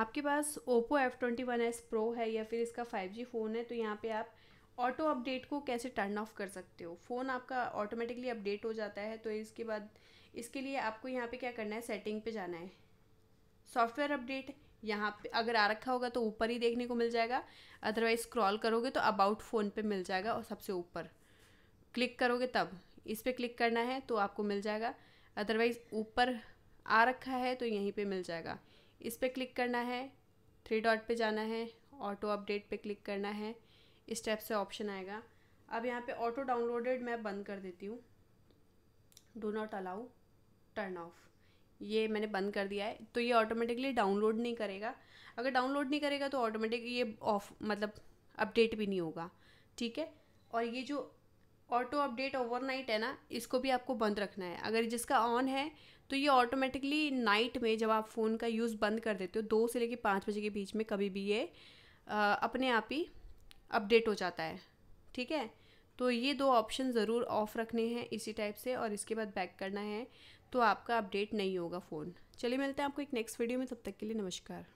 आपके पास Oppo F twenty one S pro है या फिर इसका फाइव जी फ़ोन है तो यहाँ पे आप ऑटो अपडेट को कैसे टर्न ऑफ कर सकते हो फ़ोन आपका ऑटोमेटिकली अपडेट हो जाता है तो इसके बाद इसके लिए आपको यहाँ पे क्या करना है सेटिंग पे जाना है सॉफ्टवेयर अपडेट यहाँ पे अगर आ रखा होगा तो ऊपर ही देखने को मिल जाएगा अदरवाइज स्क्रॉल करोगे तो अबाउट फ़ोन पे मिल जाएगा और सबसे ऊपर क्लिक करोगे तब इस पर क्लिक करना है तो आपको मिल जाएगा अदरवाइज़ ऊपर आ रखा है तो यहीं पर मिल जाएगा इस पर क्लिक करना है थ्री डॉट पे जाना है ऑटो अपडेट पे क्लिक करना है इस टाइप से ऑप्शन आएगा अब यहाँ पे ऑटो डाउनलोडेड मैं बंद कर देती हूँ do not allow turn off ये मैंने बंद कर दिया है तो ये ऑटोमेटिकली डाउनलोड नहीं करेगा अगर डाउनलोड नहीं करेगा तो ऑटोमेटिक ये ऑफ मतलब अपडेट भी नहीं होगा ठीक है और ये जो ऑटो अपडेट ओवरनाइट है ना इसको भी आपको बंद रखना है अगर जिसका ऑन है तो ये ऑटोमेटिकली नाइट में जब आप फ़ोन का यूज़ बंद कर देते हो दो से लेकर पाँच बजे के बीच में कभी भी ये आ, अपने आप ही अपडेट हो जाता है ठीक है तो ये दो ऑप्शन ज़रूर ऑफ़ रखने हैं इसी टाइप से और इसके बाद बैक करना है तो आपका अपडेट नहीं होगा फ़ोन चलिए मिलते हैं आपको एक नेक्स्ट वीडियो में तब तक के लिए नमस्कार